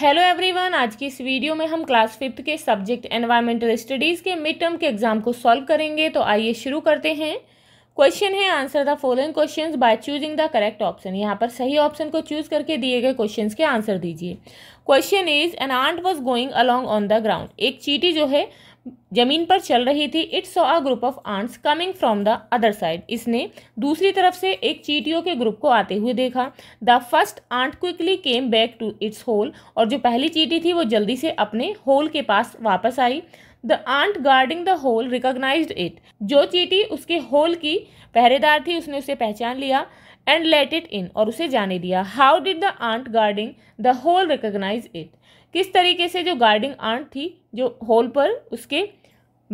Hello everyone आज की इस वीडियो में हम क्लास फिफ्थ के सब्जेक्ट एनवायरमेंटल स्टडीज़ के मिड टर्म के एग्जाम को सॉल्व करेंगे तो आइए शुरू करते हैं क्वेश्चन है answer the following questions by choosing the correct option यहाँ पर सही ऑप्शन को चूज करके दिए गए क्वेश्चंस के आंसर दीजिए question is an ant was going along on the ground एक चीटी जो है जमीन पर चल रही थी it saw a group of ants coming from the other side इसने दूसरी तरफ से एक चीटियों के ग्रुप को आते हुए देखा the first ant quickly came back to its hole और जो पहली चीटी थी वो जल्दी से अपने होल के पास वापस आई the ant guarding the hole recognize it जो चीटी उसके होल की पहरेदार थी उसने उसे पहचान लिया एंड लेट इट इन और उसे जाने दिया how did the ant guarding the hole recognize it किस तरीके से जो गार्डिंग आंट थी जो होल पर उसके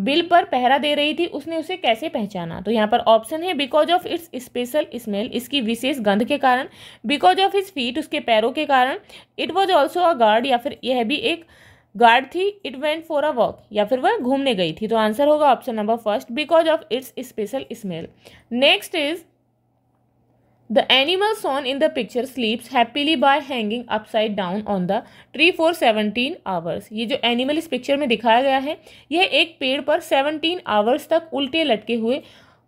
बिल पर पहरा दे रही थी उसने उसे कैसे पहचाना तो यहाँ पर ऑप्शन है because of its special smell इसकी विशेष गंध के कारण बिकॉज ऑफ इट्स फीट उसके पैरों के कारण it was also a guard या फिर यह भी एक गार्ड थी it went for a walk या फिर वह घूमने गई थी तो आंसर होगा option number first because of its special smell next is The animal shown in the picture sleeps happily by hanging upside down on the tree for 17 hours. ये जो एनिमल इस पिक्चर में दिखाया गया है यह एक पेड़ पर 17 आवर्स तक उल्टे लटके हुए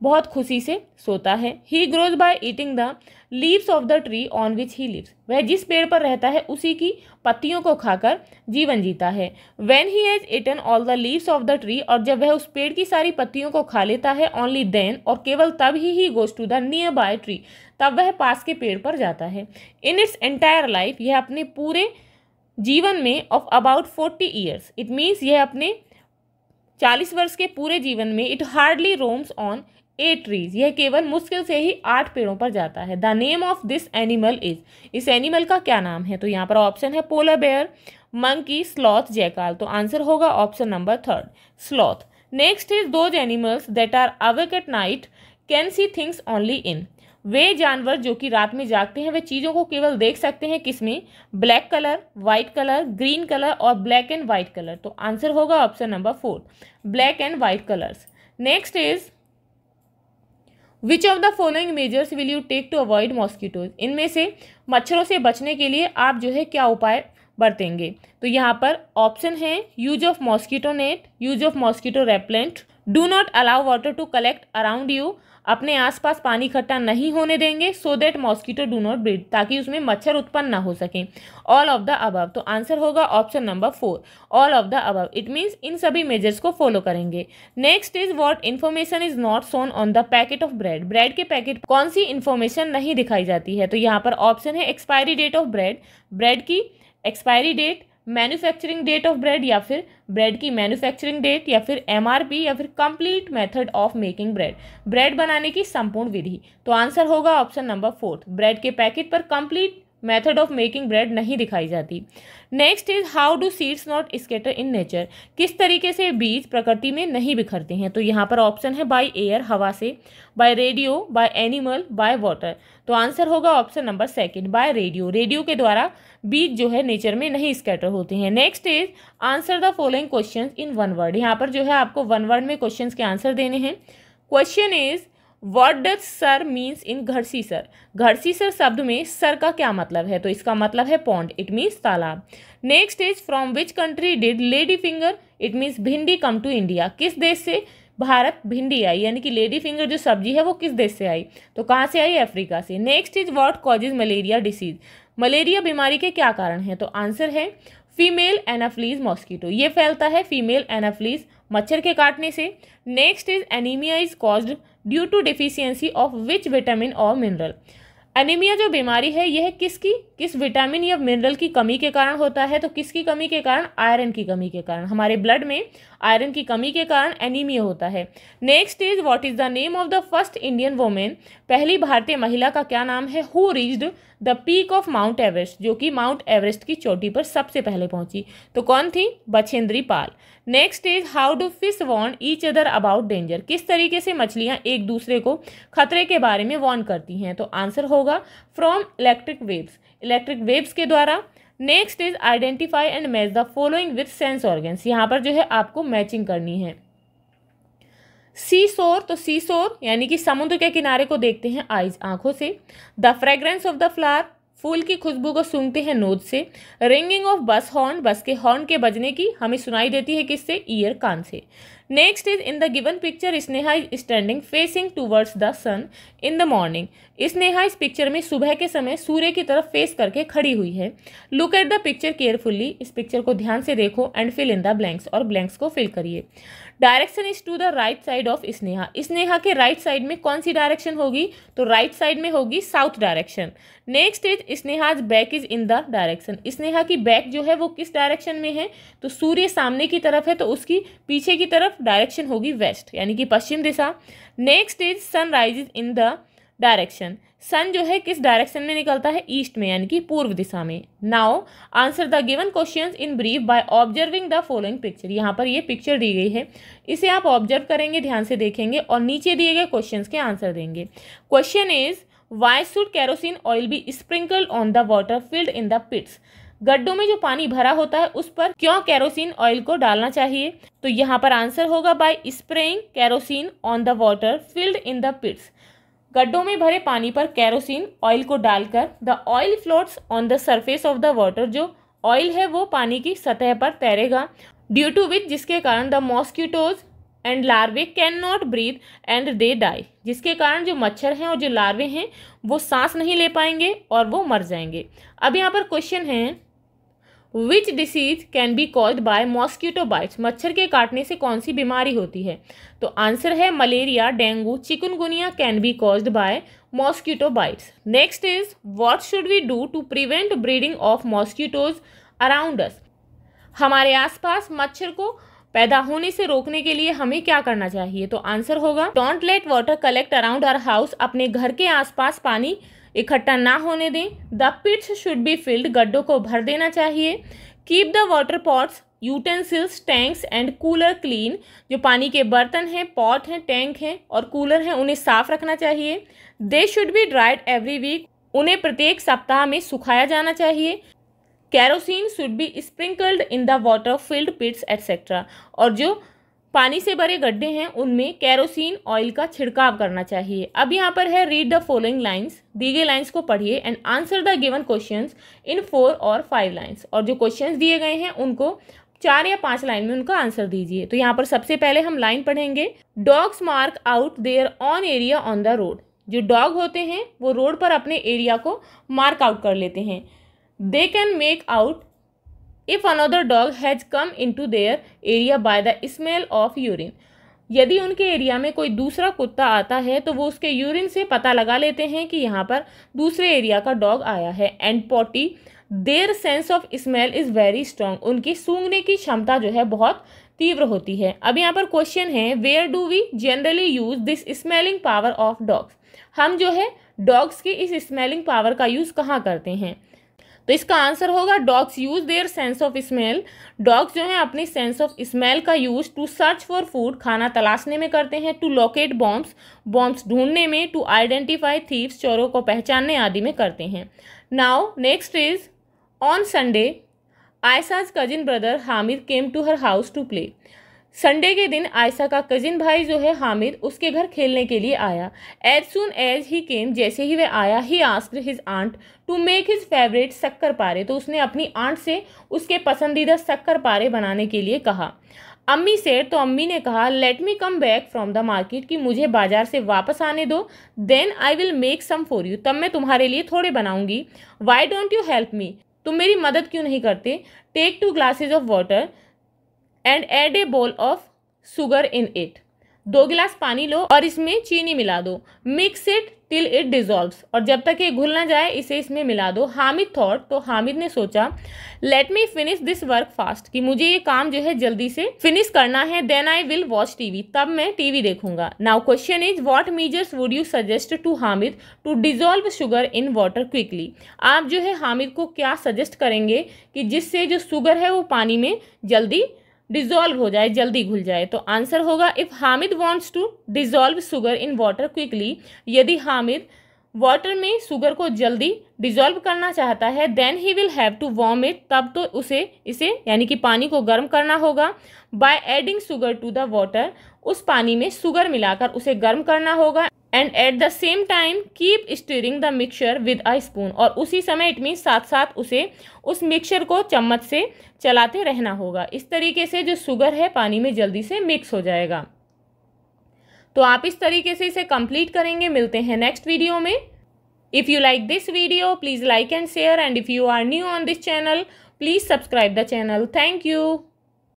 बहुत खुशी से सोता है He grows by eating the leaves of the tree on which he lives वह जिस पेड़ पर रहता है उसी की पत्तियों को खाकर जीवन जीता है when he has eaten all the leaves of the tree और जब वह उस पेड़ की सारी पत्तियों को खा लेता है ओनली देन और केवल तब ही he goes to the nearby tree तब वह पास के पेड़ पर जाता है इन इट्स एंटायर लाइफ यह अपने पूरे जीवन में of about forty years it means यह अपने चालीस वर्ष के पूरे जीवन में it hardly roams on eight trees यह केवल मुश्किल से ही आठ पेड़ों पर जाता है the name of this animal is इस एनिमल का क्या नाम है तो यहाँ पर ऑप्शन है polar bear monkey sloth jackal तो आंसर होगा option number third sloth next is those animals that are awake at night can see things only in वे जानवर जो कि रात में जागते हैं वे चीज़ों को केवल देख सकते हैं किसमें black colour white colour green colour और ब्लैक एंड वाइट कलर तो आंसर होगा option number four black and white colours next is which of the following measures will you take to avoid mosquitoes इनमें से मच्छरों से बचने के लिए आप जो है क्या उपाय बरतेंगे तो यहाँ पर ऑप्शन है use of mosquito net use of mosquito repellent do not allow water to collect around you अपने आसपास पानी इकट्ठा नहीं होने देंगे so that mosquito do not breed ताकि उसमें मच्छर उत्पन्न ना हो सकें ऑल ऑफ द अबव तो आंसर होगा option number four all of the above it means इन सभी मेजर्स को फॉलो करेंगे next is what information is not shown on the packet of bread bread के पैकेट कौन सी इन्फॉर्मेशन नहीं दिखाई जाती है तो यहाँ पर ऑप्शन है expiry date of bread bread की expiry date manufacturing date of bread या फिर ब्रेड की मैन्युफैक्चरिंग डेट या फिर एम या फिर complete method of making bread bread बनाने की संपूर्ण विधि तो आंसर होगा ऑप्शन नंबर फोर्थ ब्रेड के पैकेट पर complete method of making bread नहीं दिखाई जाती next is how do seeds not scatter in nature किस तरीके से बीज प्रकृति में नहीं बिखरते हैं तो यहाँ पर ऑप्शन है बाय एयर हवा से by radio by animal by water तो आंसर होगा option number second by radio radio के द्वारा बीज जो है नेचर में नहीं स्केटर होते हैं next is answer the following question in one word यहाँ पर जो है आपको वन वर्ड में क्वेश्चन के आंसर देने हैं क्वेश्चन इज़ वर्ड डज सर मीन्स इन घरसी सर घरसी सर शब्द में सर का क्या मतलब है तो इसका मतलब है पॉन्ड इट मीन्स तालाब next is from which country did lady finger it means भिंडी कम टू इंडिया किस देश से भारत भिंडी आई यानी कि लेडी फिंगर जो सब्जी है वो किस देश से आई तो कहाँ से आई अफ्रीका से next is what causes malaria disease malaria बीमारी के क्या कारण हैं तो आंसर है फीमेल एनाफ्लीज मॉस्किटो ये फैलता है फीमेल एनाफ्लीज मच्छर के काटने से next is anaemia is caused due to deficiency of which vitamin और मिनरल एनीमिया जो बीमारी है यह किसकी किस विटामिन या मिनरल की कमी के कारण होता है तो किसकी कमी के कारण आयरन की कमी के कारण हमारे ब्लड में आयरन की कमी के कारण एनीमिया होता है next is what is the name of the first Indian women पहली भारतीय महिला का क्या नाम है who reached the peak of Mount Everest जो कि माउंट एवरेस्ट की चोटी पर सबसे पहले पहुंची तो कौन थी Bachendri Pal next is how do fish warn each other about danger किस तरीके से मछलियां एक दूसरे को खतरे के बारे में वॉर्न करती हैं तो आंसर होगा from electric waves electric waves के द्वारा next is identify and match the following with sense organs यहाँ पर जो है आपको मैचिंग करनी है सी सोर तो सी सोर यानी कि समुद्र के किनारे को देखते हैं आईज आंखों से the fragrance of the flower फूल की खुशबू को सूंघते हैं नोद से रिंगिंग ऑफ बस हॉर्न बस के हॉर्न के बजने की हमें सुनाई देती है किससे ईयर कान से next is in the given picture Sneha is standing facing towards the sun in the morning Sneha इस पिक्चर में सुबह के समय सूर्य की तरफ फेस करके खड़ी हुई है look at the picture carefully इस पिक्चर को ध्यान से देखो and fill in the blanks और ब्लैंक्स को फिल करिए direction is to the right side of Sneha Sneha के राइट साइड में कौन सी डायरेक्शन होगी तो राइट साइड में होगी south direction next is Sneha's back is in the direction Sneha की बैक जो है वो किस डायरेक्शन में है तो सूर्य सामने की तरफ है तो उसकी पीछे की तरफ डायरेक्शन होगी वेस्ट यानी कि पश्चिम दिशा next is sun rise in the direction sun जो है किस डायरेक्शन में निकलता है ईस्ट में यानी कि पूर्व दिशा में now answer the given question in brief by observing the following picture यहाँ पर ये पिक्चर दी गई है इसे आप ऑब्जर्व करेंगे ध्यान से देखेंगे और नीचे दिए गए क्वेश्चन के आंसर देंगे question is why should kerosene oil be sprinkle on the water filled in the pits गड्ढों में जो पानी भरा होता है उस पर क्यों कैरोसिन ऑयल को डालना चाहिए तो यहाँ पर आंसर होगा by spraying kerosene on the water filled in the pits गड्ढों में भरे पानी पर कैरोसिन ऑयल को डालकर the oil floats on the surface of the water जो ऑयल है वो पानी की सतह पर तैरेगा ड्यू टू विच जिसके कारण the mosquitoes and larvae can not breathe and they die जिसके कारण जो मच्छर हैं और जो लार्वे हैं वो सांस नहीं ले पाएंगे और वो मर जाएंगे अब यहाँ पर क्वेश्चन है which disease can be caused by mosquito bites मच्छर के काटने से कौन सी बीमारी होती है तो आंसर है malaria dengue chikungunya can be caused by mosquito bites next is what should we do to prevent breeding of mosquitoes around us हमारे आसपास मच्छर को पैदा होने से रोकने के लिए हमें क्या करना चाहिए तो आंसर होगा don't let water collect around our house अपने घर के आसपास पानी इकट्ठा ना होने दें the pits should be filled गड्ढों को भर देना चाहिए keep the water pots utensils tanks and cooler clean जो पानी के बर्तन हैं पॉट हैं टैंक हैं और कूलर हैं उन्हें साफ रखना चाहिए they should be dried every week उन्हें प्रत्येक सप्ताह में सुखाया जाना चाहिए kerosene should be sprinkled in the water filled pits etcetera और जो पानी से भरे गड्ढे हैं उनमें कैरोसिन ऑयल का छिड़काव करना चाहिए अब यहाँ पर है रीड द फॉलोइंग लाइंस दी गई लाइंस को पढ़िए and answer the given questions in four और फाइव लाइंस और जो क्वेश्चंस दिए गए हैं उनको चार या पांच लाइन में उनका आंसर दीजिए तो यहाँ पर सबसे पहले हम लाइन पढ़ेंगे dogs mark out their own area on the road जो डॉग होते हैं वो रोड पर अपने एरिया को मार्क आउट कर लेते हैं they can make out if another dog has come into their area by the smell of urine यदि उनके एरिया में कोई दूसरा कुत्ता आता है तो वो उसके यूरिन से पता लगा लेते हैं कि यहाँ पर दूसरे एरिया का डॉग आया है and potty their sense of smell is very strong उनकी सूंघने की क्षमता जो है बहुत तीव्र होती है अब यहाँ पर क्वेश्चन है where do we generally use this smelling power of dogs हम जो है डॉग्स की इस स्मेलिंग पावर का यूज़ कहाँ करते हैं तो इसका आंसर होगा dogs use their sense of smell dogs जो हैं अपनी सेंस ऑफ स्मेल का use to search for food खाना तलाशने में करते हैं टू लोकेट बॉम्ब्स बॉम्ब्स ढूंढने में टू आइडेंटिफाई थीव्स चोरों को पहचानने आदि में करते हैं now next is on Sunday Ayesha's cousin brother Hamid came to her house to play Sunday के दिन आयशा का कजिन भाई जो है हामिद उसके घर खेलने के लिए आया एज सुन एज ही केम जैसे ही वह आया ही asked his aunt to make his favourite shakkar pare तो उसने अपनी आंट से उसके पसंदीदा शक्कर पारे बनाने के लिए कहा अम्मी सेठ तो अम्मी ने कहा let me come back from the market कि मुझे बाजार से वापस आने दो then I will make some for you तब मैं तुम्हारे लिए थोड़े बनाऊंगी why don't you help me तुम मेरी मदद क्यों नहीं करते take two glasses of water and add a bowl of sugar in it दो गिलास पानी लो और इसमें चीनी मिला दो mix it till it dissolves और जब तक ये घुल ना जाए इसे इसमें मिला दो हामिद थॉट तो हामिद ने सोचा let me finish this work fast कि मुझे ये काम जो है जल्दी से फिनिश करना है then I will watch TV तब मैं टीवी देखूंगा now question is what measures would you suggest to Hamid to dissolve sugar in water quickly आप जो है हामिद को क्या सजेस्ट करेंगे कि जिससे जो शुगर है वो पानी में जल्दी डिजोल्व हो जाए जल्दी घुल जाए तो आंसर होगा if Hamid wants to dissolve sugar in water quickly यदि हामिद वाटर में शुगर को जल्दी डिजोल्व करना चाहता है then he will have to warm it तब तो उसे इसे यानी कि पानी को गर्म करना होगा by adding sugar to the water उस पानी में शुगर मिलाकर उसे गर्म करना होगा and at the same time keep stirring the mixture with a spoon और उसी समय इट मीन्स साथ साथ उसे उस मिक्सचर को चम्मच से चलाते रहना होगा इस तरीके से जो शुगर है पानी में जल्दी से मिक्स हो जाएगा तो आप इस तरीके से इसे कंप्लीट करेंगे मिलते हैं नेक्स्ट वीडियो में if you like this video please like and share and if you are new on this channel please subscribe the channel thank you